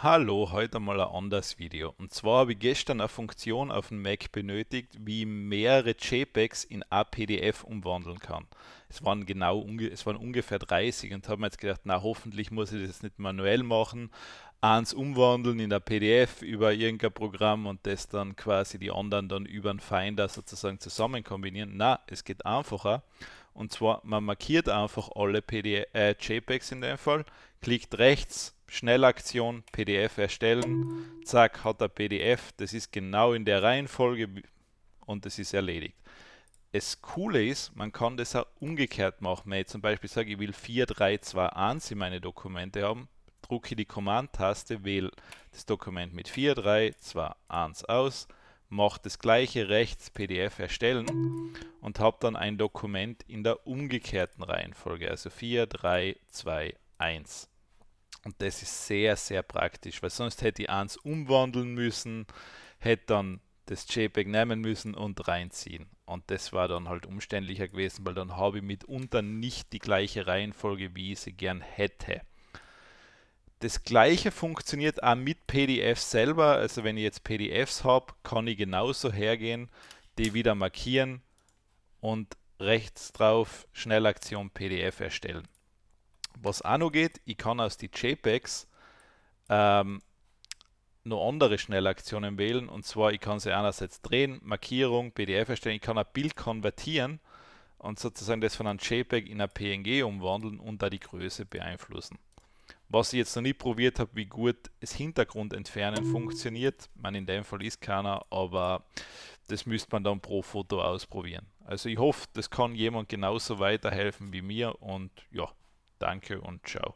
Hallo, heute mal ein anderes Video. Und zwar habe ich gestern eine Funktion auf dem Mac benötigt, wie ich mehrere JPEGs in ein PDF umwandeln kann. Es waren genau es waren ungefähr 30 und habe mir jetzt gedacht, na hoffentlich muss ich das nicht manuell machen. Eins umwandeln in ein PDF über irgendein Programm und das dann quasi die anderen dann über einen Finder sozusagen zusammen kombinieren. Na, es geht einfacher. Und zwar, man markiert einfach alle PDF, äh, JPEGs in dem Fall, klickt rechts Schnellaktion, PDF erstellen, zack, hat er PDF, das ist genau in der Reihenfolge und das ist erledigt. Das Coole ist, man kann das auch umgekehrt machen. Wenn ich zum Beispiel sage, ich will 4, 3, 2, 1 in meine Dokumente haben, drücke die Command-Taste, wähle das Dokument mit 4, 3, 2, 1 aus, mache das gleiche rechts PDF erstellen und habe dann ein Dokument in der umgekehrten Reihenfolge, also 4, 3, 2, 1. Und das ist sehr, sehr praktisch, weil sonst hätte ich eins umwandeln müssen, hätte dann das JPEG nehmen müssen und reinziehen. Und das war dann halt umständlicher gewesen, weil dann habe ich mitunter nicht die gleiche Reihenfolge, wie ich sie gern hätte. Das gleiche funktioniert auch mit PDF selber. Also wenn ich jetzt PDFs habe, kann ich genauso hergehen, die wieder markieren und rechts drauf Schnellaktion PDF erstellen. Was auch noch geht, ich kann aus den JPEGs ähm, noch andere Schnellaktionen wählen. Und zwar, ich kann sie einerseits drehen, Markierung, PDF erstellen, ich kann ein Bild konvertieren und sozusagen das von einem JPEG in ein PNG umwandeln und da die Größe beeinflussen. Was ich jetzt noch nie probiert habe, wie gut das Hintergrund entfernen funktioniert. Man in dem Fall ist keiner, aber das müsste man dann pro Foto ausprobieren. Also ich hoffe, das kann jemand genauso weiterhelfen wie mir und ja, Danke und ciao.